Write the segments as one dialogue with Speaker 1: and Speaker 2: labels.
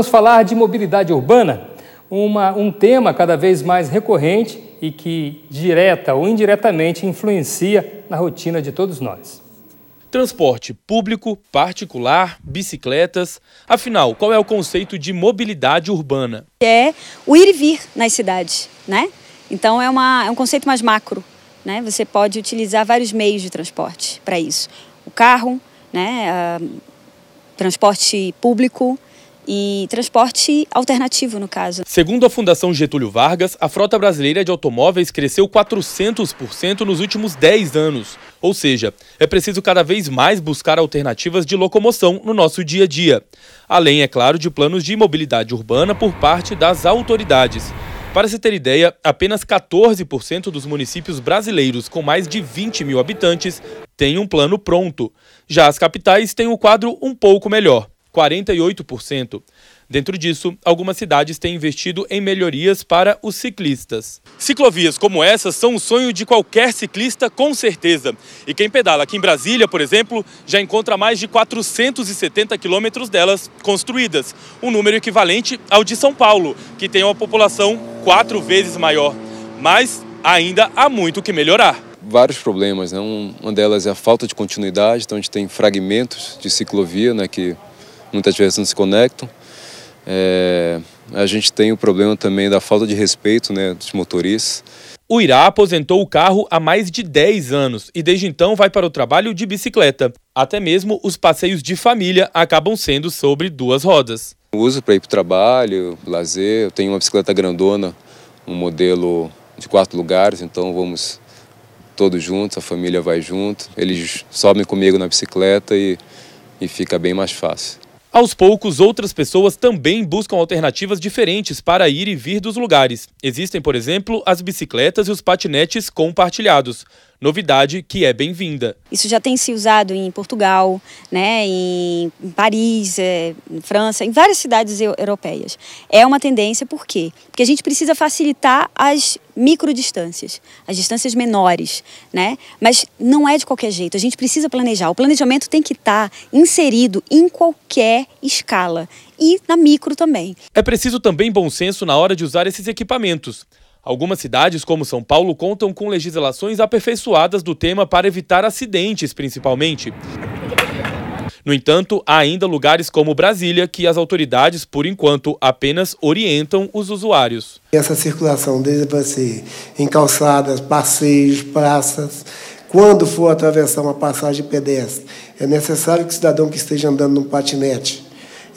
Speaker 1: Vamos falar de mobilidade urbana, uma, um tema cada vez mais recorrente e que, direta ou indiretamente, influencia na rotina de todos nós. Transporte público, particular, bicicletas. Afinal, qual é o conceito de mobilidade urbana?
Speaker 2: É o ir e vir nas cidades, né? Então é, uma, é um conceito mais macro, né? Você pode utilizar vários meios de transporte para isso. O carro, né? Ah, transporte público, e transporte alternativo, no caso.
Speaker 1: Segundo a Fundação Getúlio Vargas, a frota brasileira de automóveis cresceu 400% nos últimos 10 anos. Ou seja, é preciso cada vez mais buscar alternativas de locomoção no nosso dia a dia. Além, é claro, de planos de mobilidade urbana por parte das autoridades. Para se ter ideia, apenas 14% dos municípios brasileiros com mais de 20 mil habitantes têm um plano pronto. Já as capitais têm o um quadro um pouco melhor. 48%. Dentro disso, algumas cidades têm investido em melhorias para os ciclistas. Ciclovias como essas são o sonho de qualquer ciclista, com certeza. E quem pedala aqui em Brasília, por exemplo, já encontra mais de 470 quilômetros delas construídas, um número equivalente ao de São Paulo, que tem uma população quatro vezes maior. Mas ainda há muito que melhorar
Speaker 3: vários problemas. Né? Uma delas é a falta de continuidade, então a gente tem fragmentos de ciclovia né, que muitas vezes não se conectam.
Speaker 1: É, a gente tem o problema também da falta de respeito né, dos motoristas. O Irá aposentou o carro há mais de 10 anos e desde então vai para o trabalho de bicicleta. Até mesmo os passeios de família acabam sendo sobre duas rodas.
Speaker 3: Eu uso para ir para o trabalho, lazer. Eu tenho uma bicicleta grandona, um modelo de quatro lugares, então vamos todos juntos, a família vai junto. Eles sobem comigo na bicicleta e, e fica bem mais fácil.
Speaker 1: Aos poucos, outras pessoas também buscam alternativas diferentes para ir e vir dos lugares. Existem, por exemplo, as bicicletas e os patinetes compartilhados novidade que é bem-vinda.
Speaker 2: Isso já tem se usado em Portugal, né, em Paris, é, em França, em várias cidades europeias. É uma tendência por quê? Porque a gente precisa facilitar as microdistâncias, as distâncias menores, né? Mas não é de qualquer jeito, a gente precisa planejar. O planejamento tem que estar tá inserido em qualquer escala e na micro também.
Speaker 1: É preciso também bom senso na hora de usar esses equipamentos. Algumas cidades, como São Paulo, contam com legislações aperfeiçoadas do tema para evitar acidentes, principalmente. No entanto, há ainda lugares como Brasília que as autoridades, por enquanto, apenas orientam os usuários.
Speaker 4: Essa circulação deve ser em calçadas, passeios, praças. Quando for atravessar uma passagem pedestre, é necessário que o cidadão que esteja andando num patinete,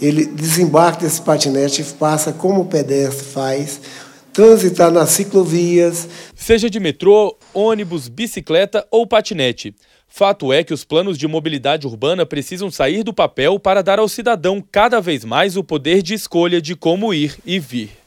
Speaker 4: ele desembarque desse patinete e faça como o pedestre faz, transitar nas ciclovias.
Speaker 1: Seja de metrô, ônibus, bicicleta ou patinete. Fato é que os planos de mobilidade urbana precisam sair do papel para dar ao cidadão cada vez mais o poder de escolha de como ir e vir.